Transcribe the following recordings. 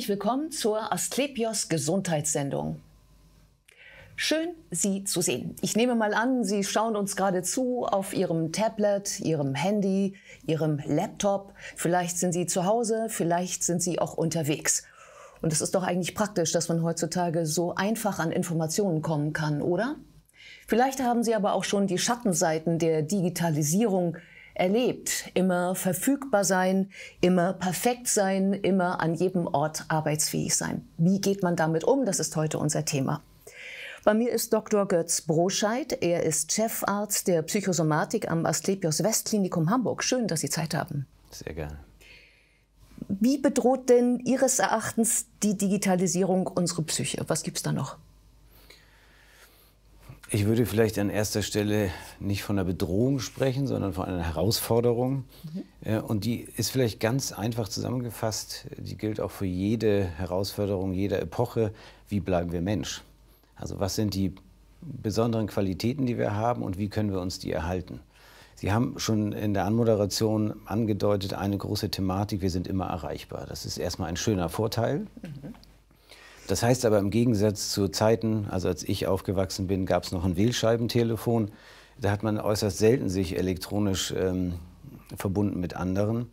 Herzlich willkommen zur Asklepios Gesundheitssendung. Schön, Sie zu sehen. Ich nehme mal an, Sie schauen uns gerade zu auf Ihrem Tablet, Ihrem Handy, Ihrem Laptop. Vielleicht sind Sie zu Hause, vielleicht sind Sie auch unterwegs. Und es ist doch eigentlich praktisch, dass man heutzutage so einfach an Informationen kommen kann, oder? Vielleicht haben Sie aber auch schon die Schattenseiten der Digitalisierung erlebt. Immer verfügbar sein, immer perfekt sein, immer an jedem Ort arbeitsfähig sein. Wie geht man damit um? Das ist heute unser Thema. Bei mir ist Dr. Götz Broscheid. Er ist Chefarzt der Psychosomatik am Asklepios Westklinikum Hamburg. Schön, dass Sie Zeit haben. Sehr gerne. Wie bedroht denn Ihres Erachtens die Digitalisierung unsere Psyche? Was gibt es da noch? Ich würde vielleicht an erster Stelle nicht von einer Bedrohung sprechen, sondern von einer Herausforderung. Mhm. Äh, und die ist vielleicht ganz einfach zusammengefasst. Die gilt auch für jede Herausforderung, jeder Epoche. Wie bleiben wir Mensch? Also was sind die besonderen Qualitäten, die wir haben und wie können wir uns die erhalten? Sie haben schon in der Anmoderation angedeutet, eine große Thematik, wir sind immer erreichbar. Das ist erstmal ein schöner Vorteil. Mhm. Das heißt aber im Gegensatz zu Zeiten, also als ich aufgewachsen bin, gab es noch ein Wählscheibentelefon. Da hat man äußerst selten sich elektronisch ähm, verbunden mit anderen.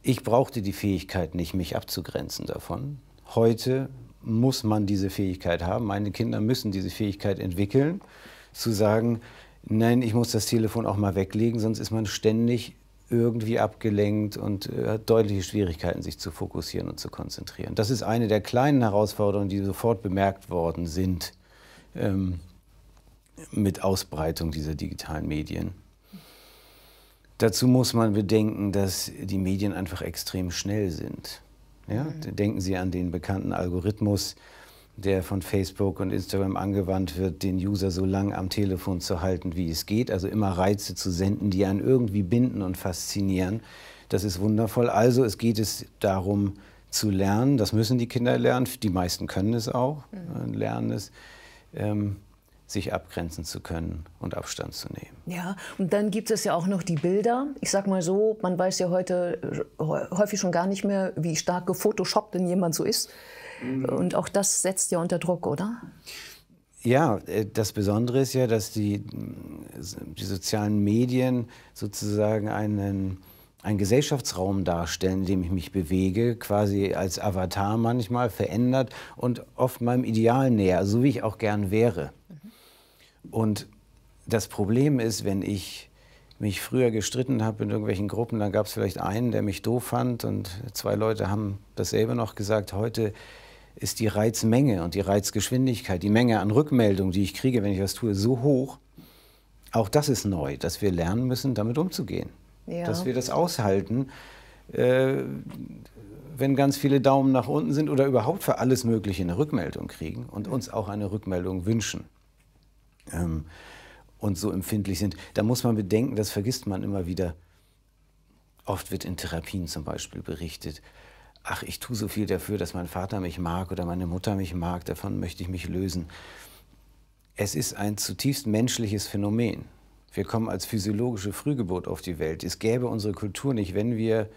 Ich brauchte die Fähigkeit nicht, mich abzugrenzen davon. Heute muss man diese Fähigkeit haben. Meine Kinder müssen diese Fähigkeit entwickeln, zu sagen, nein, ich muss das Telefon auch mal weglegen, sonst ist man ständig irgendwie abgelenkt und äh, hat deutliche Schwierigkeiten, sich zu fokussieren und zu konzentrieren. Das ist eine der kleinen Herausforderungen, die sofort bemerkt worden sind ähm, mit Ausbreitung dieser digitalen Medien. Dazu muss man bedenken, dass die Medien einfach extrem schnell sind. Ja? Mhm. Denken Sie an den bekannten Algorithmus, der von Facebook und Instagram angewandt wird, den User so lange am Telefon zu halten, wie es geht. Also immer Reize zu senden, die einen irgendwie binden und faszinieren. Das ist wundervoll. Also es geht es darum zu lernen. Das müssen die Kinder lernen. Die meisten können es auch. Mhm. Äh, lernen es. Ähm, sich abgrenzen zu können und Abstand zu nehmen. Ja, und dann gibt es ja auch noch die Bilder. Ich sag mal so, man weiß ja heute äh, häufig schon gar nicht mehr, wie stark gefotoshoppt denn jemand so ist. Mhm. Und auch das setzt ja unter Druck, oder? Ja, äh, das Besondere ist ja, dass die, äh, die sozialen Medien sozusagen einen, einen Gesellschaftsraum darstellen, in dem ich mich bewege, quasi als Avatar manchmal verändert und oft meinem Ideal näher, so wie ich auch gern wäre. Mhm. Und das Problem ist, wenn ich mich früher gestritten habe in irgendwelchen Gruppen, dann gab es vielleicht einen, der mich doof fand und zwei Leute haben dasselbe noch gesagt. Heute ist die Reizmenge und die Reizgeschwindigkeit, die Menge an Rückmeldungen, die ich kriege, wenn ich was tue, so hoch. Auch das ist neu, dass wir lernen müssen, damit umzugehen. Ja. Dass wir das aushalten, äh, wenn ganz viele Daumen nach unten sind oder überhaupt für alles Mögliche eine Rückmeldung kriegen und uns auch eine Rückmeldung wünschen. Ähm, und so empfindlich sind, da muss man bedenken, das vergisst man immer wieder. Oft wird in Therapien zum Beispiel berichtet, ach, ich tue so viel dafür, dass mein Vater mich mag oder meine Mutter mich mag, davon möchte ich mich lösen. Es ist ein zutiefst menschliches Phänomen. Wir kommen als physiologische Frühgeburt auf die Welt. Es gäbe unsere Kultur nicht, wenn wir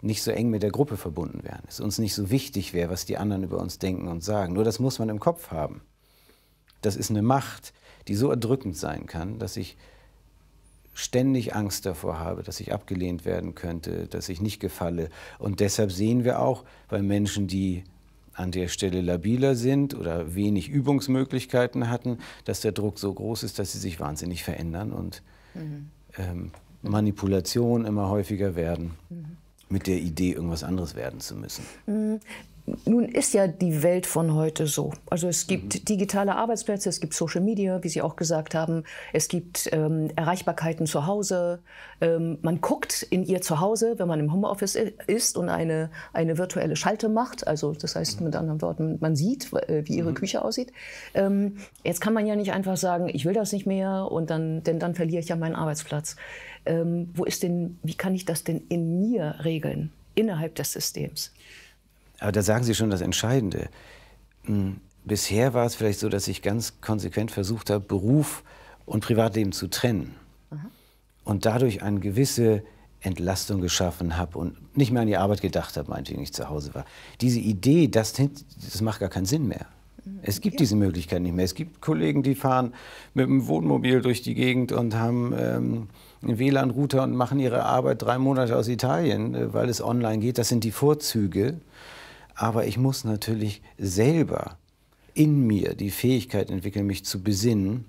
nicht so eng mit der Gruppe verbunden wären, es uns nicht so wichtig wäre, was die anderen über uns denken und sagen. Nur das muss man im Kopf haben. Das ist eine Macht, die so erdrückend sein kann, dass ich ständig Angst davor habe, dass ich abgelehnt werden könnte, dass ich nicht gefalle. Und deshalb sehen wir auch bei Menschen, die an der Stelle labiler sind oder wenig Übungsmöglichkeiten hatten, dass der Druck so groß ist, dass sie sich wahnsinnig verändern und mhm. ähm, Manipulationen immer häufiger werden. Mhm mit der Idee, irgendwas anderes werden zu müssen. Mhm nun ist ja die Welt von heute so. Also es gibt mhm. digitale Arbeitsplätze, es gibt Social Media, wie Sie auch gesagt haben, es gibt ähm, Erreichbarkeiten zu Hause. Ähm, man guckt in ihr Zuhause, wenn man im Homeoffice ist und eine, eine virtuelle Schalte macht. Also das heißt mhm. mit anderen Worten, man sieht, äh, wie ihre mhm. Küche aussieht. Ähm, jetzt kann man ja nicht einfach sagen, ich will das nicht mehr und dann, denn dann verliere ich ja meinen Arbeitsplatz. Ähm, wo ist denn, wie kann ich das denn in mir regeln, innerhalb des Systems? Aber da sagen Sie schon das Entscheidende. Hm, bisher war es vielleicht so, dass ich ganz konsequent versucht habe, Beruf und Privatleben zu trennen. Mhm. Und dadurch eine gewisse Entlastung geschaffen habe und nicht mehr an die Arbeit gedacht habe, meinetwegen ich zu Hause war. Diese Idee, das, das macht gar keinen Sinn mehr. Mhm. Es gibt diese Möglichkeit nicht mehr. Es gibt Kollegen, die fahren mit dem Wohnmobil durch die Gegend und haben ähm, einen WLAN-Router und machen ihre Arbeit drei Monate aus Italien, äh, weil es online geht. Das sind die Vorzüge. Aber ich muss natürlich selber in mir die Fähigkeit entwickeln, mich zu besinnen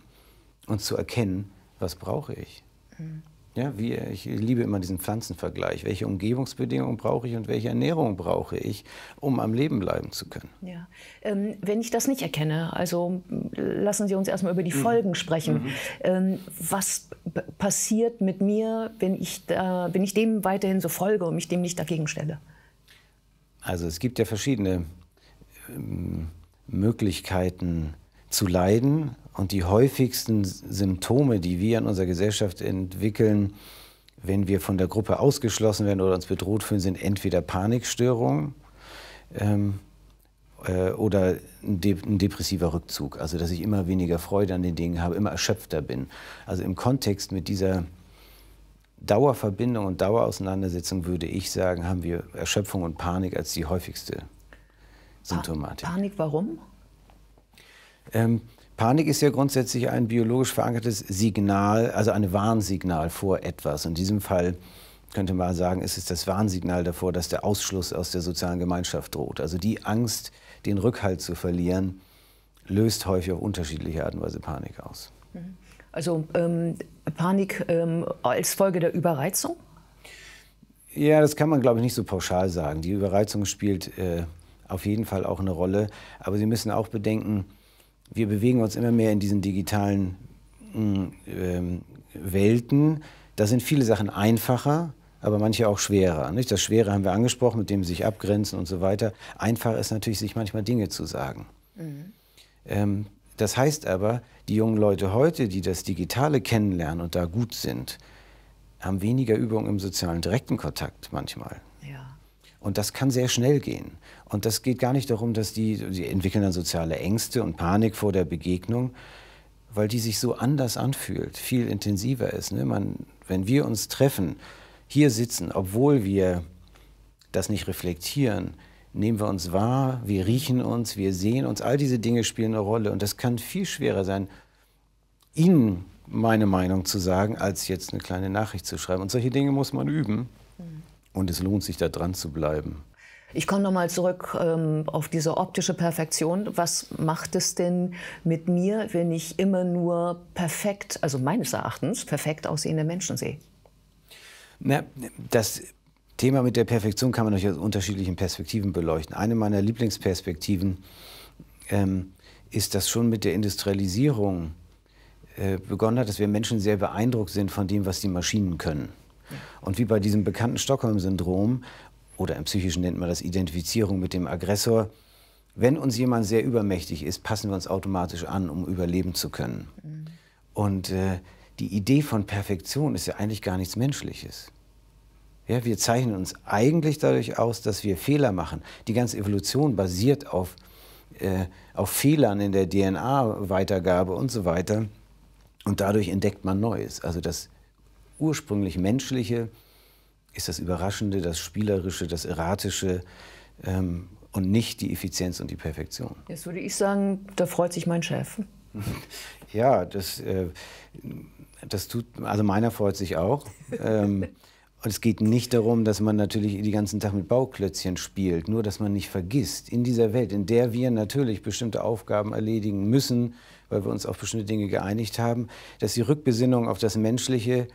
und zu erkennen, was brauche ich. Mhm. Ja, wie, ich liebe immer diesen Pflanzenvergleich. Welche Umgebungsbedingungen brauche ich und welche Ernährung brauche ich, um am Leben bleiben zu können? Ja. Ähm, wenn ich das nicht erkenne, also lassen Sie uns erstmal über die mhm. Folgen sprechen. Mhm. Ähm, was passiert mit mir, wenn ich, da, wenn ich dem weiterhin so folge und mich dem nicht dagegen stelle? Also es gibt ja verschiedene ähm, Möglichkeiten zu leiden und die häufigsten Symptome, die wir in unserer Gesellschaft entwickeln, wenn wir von der Gruppe ausgeschlossen werden oder uns bedroht fühlen, sind entweder Panikstörungen ähm, äh, oder ein, de ein, depressiver Rückzug. Also dass ich immer weniger Freude an den Dingen habe, immer erschöpfter bin. Also im Kontext mit dieser Dauerverbindung und Dauerauseinandersetzung, würde ich sagen, haben wir Erschöpfung und Panik als die häufigste Symptomatik. Panik, warum? Ähm, Panik ist ja grundsätzlich ein biologisch verankertes Signal, also ein Warnsignal vor etwas. In diesem Fall könnte man sagen, ist es das Warnsignal davor, dass der Ausschluss aus der sozialen Gemeinschaft droht. Also die Angst, den Rückhalt zu verlieren, löst häufig auf unterschiedliche Art und Weise Panik aus. Mhm. Also ähm, Panik ähm, als Folge der Überreizung? Ja, das kann man, glaube ich, nicht so pauschal sagen. Die Überreizung spielt äh, auf jeden Fall auch eine Rolle. Aber Sie müssen auch bedenken, wir bewegen uns immer mehr in diesen digitalen mm, ähm, Welten. Da sind viele Sachen einfacher, aber manche auch schwerer. Nicht? Das Schwere haben wir angesprochen, mit dem sich abgrenzen und so weiter. Einfacher ist natürlich, sich manchmal Dinge zu sagen. Mhm. Ähm, das heißt aber, die jungen Leute heute, die das Digitale kennenlernen und da gut sind, haben weniger Übung im sozialen direkten Kontakt manchmal. Ja. Und das kann sehr schnell gehen. Und das geht gar nicht darum, dass die, die entwickeln dann soziale Ängste und Panik vor der Begegnung, weil die sich so anders anfühlt, viel intensiver ist. Ne? Man, wenn wir uns treffen, hier sitzen, obwohl wir das nicht reflektieren, nehmen wir uns wahr, wir riechen uns, wir sehen uns, all diese Dinge spielen eine Rolle. Und das kann viel schwerer sein, Ihnen meine Meinung zu sagen, als jetzt eine kleine Nachricht zu schreiben. Und solche Dinge muss man üben. Und es lohnt sich, da dran zu bleiben. Ich komme nochmal zurück ähm, auf diese optische Perfektion. Was macht es denn mit mir, wenn ich immer nur perfekt, also meines Erachtens, perfekt aussehende Menschen sehe? Na, das Thema mit der Perfektion kann man natürlich aus unterschiedlichen Perspektiven beleuchten. Eine meiner Lieblingsperspektiven ähm, ist, dass schon mit der Industrialisierung äh, begonnen hat, dass wir Menschen sehr beeindruckt sind von dem, was die Maschinen können. Und wie bei diesem bekannten Stockholm-Syndrom oder im Psychischen nennt man das Identifizierung mit dem Aggressor, wenn uns jemand sehr übermächtig ist, passen wir uns automatisch an, um überleben zu können. Mhm. Und äh, die Idee von Perfektion ist ja eigentlich gar nichts Menschliches. Ja, wir zeichnen uns eigentlich dadurch aus, dass wir Fehler machen. Die ganze Evolution basiert auf, äh, auf Fehlern in der DNA-Weitergabe und so weiter. Und dadurch entdeckt man Neues. Also das ursprünglich Menschliche ist das Überraschende, das Spielerische, das Erratische ähm, und nicht die Effizienz und die Perfektion. Jetzt würde ich sagen, da freut sich mein Chef. ja, das, äh, das tut, also meiner freut sich auch. Ähm, Und es geht nicht darum, dass man natürlich den ganzen Tag mit Bauklötzchen spielt, nur dass man nicht vergisst, in dieser Welt, in der wir natürlich bestimmte Aufgaben erledigen müssen, weil wir uns auf bestimmte Dinge geeinigt haben, dass die Rückbesinnung auf das Menschliche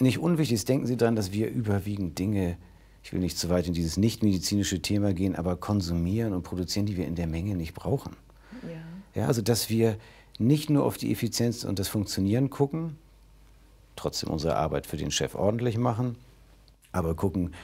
nicht unwichtig ist. Denken Sie daran, dass wir überwiegend Dinge, ich will nicht zu weit in dieses nicht-medizinische Thema gehen, aber konsumieren und produzieren, die wir in der Menge nicht brauchen. Ja. ja, also dass wir nicht nur auf die Effizienz und das Funktionieren gucken, trotzdem unsere Arbeit für den Chef ordentlich machen, aber gucken,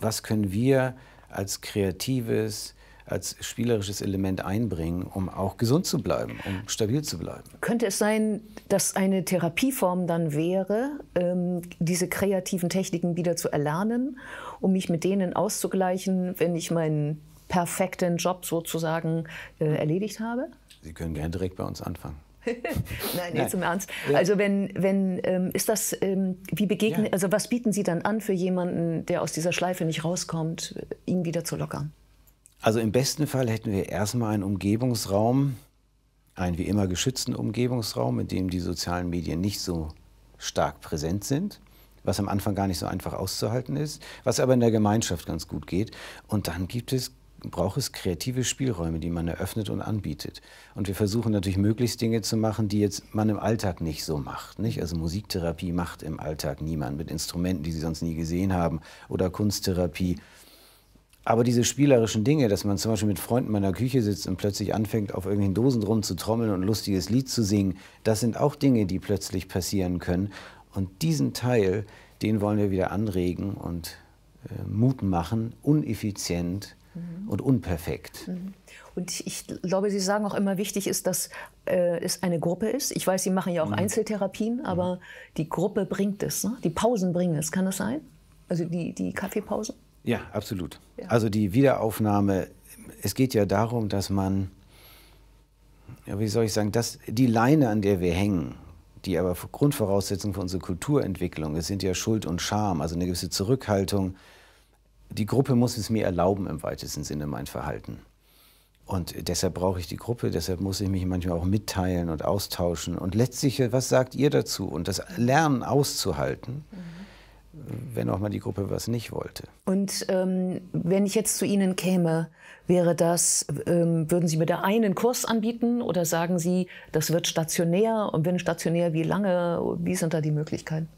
was können wir als kreatives, als spielerisches Element einbringen, um auch gesund zu bleiben, um stabil zu bleiben. Könnte es sein, dass eine Therapieform dann wäre, ähm, diese kreativen Techniken wieder zu erlernen, um mich mit denen auszugleichen, wenn ich meinen perfekten Job sozusagen äh, erledigt habe? Sie können gerne direkt bei uns anfangen. Nein, nicht zum Ernst. Also wenn, wenn ähm, ist das, ähm, wie begegnen, ja. also was bieten Sie dann an für jemanden, der aus dieser Schleife nicht rauskommt, ihn wieder zu lockern? Also im besten Fall hätten wir erstmal einen Umgebungsraum, einen wie immer geschützten Umgebungsraum, in dem die sozialen Medien nicht so stark präsent sind was am Anfang gar nicht so einfach auszuhalten ist, was aber in der Gemeinschaft ganz gut geht. Und dann gibt es braucht es kreative Spielräume, die man eröffnet und anbietet. Und wir versuchen natürlich möglichst Dinge zu machen, die jetzt man im Alltag nicht so macht. Nicht? Also Musiktherapie macht im Alltag niemand mit Instrumenten, die sie sonst nie gesehen haben oder Kunsttherapie. Aber diese spielerischen Dinge, dass man zum Beispiel mit Freunden in meiner Küche sitzt und plötzlich anfängt, auf irgendwelchen Dosen drum zu trommeln und ein lustiges Lied zu singen, das sind auch Dinge, die plötzlich passieren können. Und diesen Teil, den wollen wir wieder anregen und äh, Mut machen, uneffizient Mhm. und unperfekt. Mhm. Und ich glaube, Sie sagen auch immer, wichtig ist, dass äh, es eine Gruppe ist. Ich weiß, Sie machen ja auch mhm. Einzeltherapien, aber mhm. die Gruppe bringt es. Ne? Die Pausen bringen es. Kann das sein? Also die, die Kaffeepause? Ja, absolut. Ja. Also die Wiederaufnahme, es geht ja darum, dass man, ja, wie soll ich sagen, dass die Leine, an der wir hängen, die aber Grundvoraussetzung für unsere Kulturentwicklung ist, sind ja Schuld und Scham, also eine gewisse Zurückhaltung, die Gruppe muss es mir erlauben, im weitesten Sinne mein Verhalten. Und deshalb brauche ich die Gruppe, deshalb muss ich mich manchmal auch mitteilen und austauschen. Und letztlich, äh, was sagt ihr dazu? Und das Lernen auszuhalten, mhm. wenn auch mal die Gruppe was nicht wollte. Und ähm, wenn ich jetzt zu Ihnen käme, wäre das, ähm, würden Sie mir da einen Kurs anbieten oder sagen Sie, das wird stationär? Und wenn stationär, wie lange? Wie sind da die Möglichkeiten?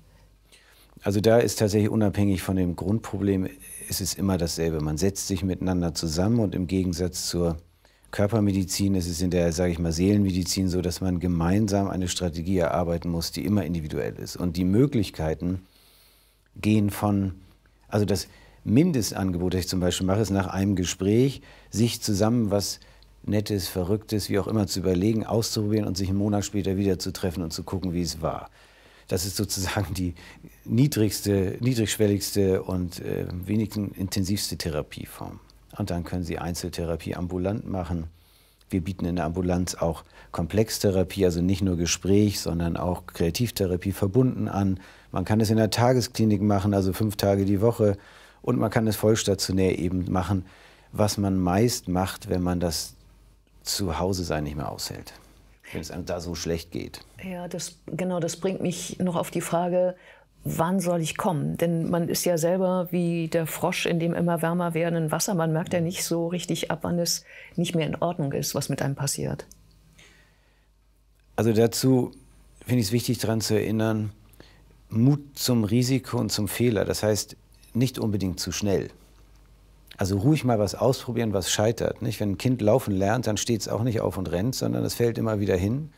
Also da ist tatsächlich unabhängig von dem Grundproblem, es ist immer dasselbe. Man setzt sich miteinander zusammen und im Gegensatz zur Körpermedizin ist es in der, sage ich mal, Seelenmedizin so, dass man gemeinsam eine Strategie erarbeiten muss, die immer individuell ist. Und die Möglichkeiten gehen von, also das Mindestangebot, das ich zum Beispiel mache, ist nach einem Gespräch, sich zusammen was Nettes, Verrücktes, wie auch immer zu überlegen, auszuprobieren und sich einen Monat später wieder zu treffen und zu gucken, wie es war. Das ist sozusagen die niedrigste, niedrigschwelligste und äh, wenigsten intensivste Therapieform. Und dann können Sie Einzeltherapie ambulant machen. Wir bieten in der Ambulanz auch Komplextherapie, also nicht nur Gespräch, sondern auch Kreativtherapie verbunden an. Man kann es in der Tagesklinik machen, also fünf Tage die Woche. Und man kann es vollstationär eben machen, was man meist macht, wenn man das zu Hause sein nicht mehr aushält wenn es einem da so schlecht geht. Ja, das, genau, das bringt mich noch auf die Frage, wann soll ich kommen? Denn man ist ja selber wie der Frosch in dem immer wärmer werdenden Wasser. Man merkt ja mhm. nicht so richtig ab, wann es nicht mehr in Ordnung ist, was mit einem passiert. Also dazu finde ich es wichtig, daran zu erinnern, Mut zum Risiko und zum Fehler. Das heißt, nicht unbedingt zu schnell. Also ruhig mal was ausprobieren, was scheitert. Nicht? Wenn ein Kind laufen lernt, dann steht es auch nicht auf und rennt, sondern es fällt immer wieder hin.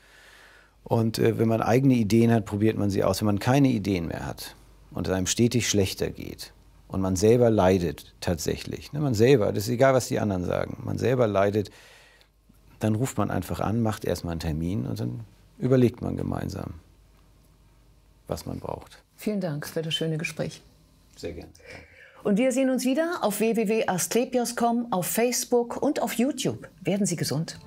Und äh, wenn man eigene Ideen hat, probiert man sie aus. Wenn man keine Ideen mehr hat und es einem stetig schlechter geht und man selber leidet tatsächlich, ne? man selber, das ist egal, was die anderen sagen, man selber leidet, dann ruft man einfach an, macht erstmal einen Termin und dann überlegt man gemeinsam, was man braucht. Vielen Dank für das schöne Gespräch. Sehr gerne. Und wir sehen uns wieder auf www.asklepios.com, auf Facebook und auf YouTube. Werden Sie gesund.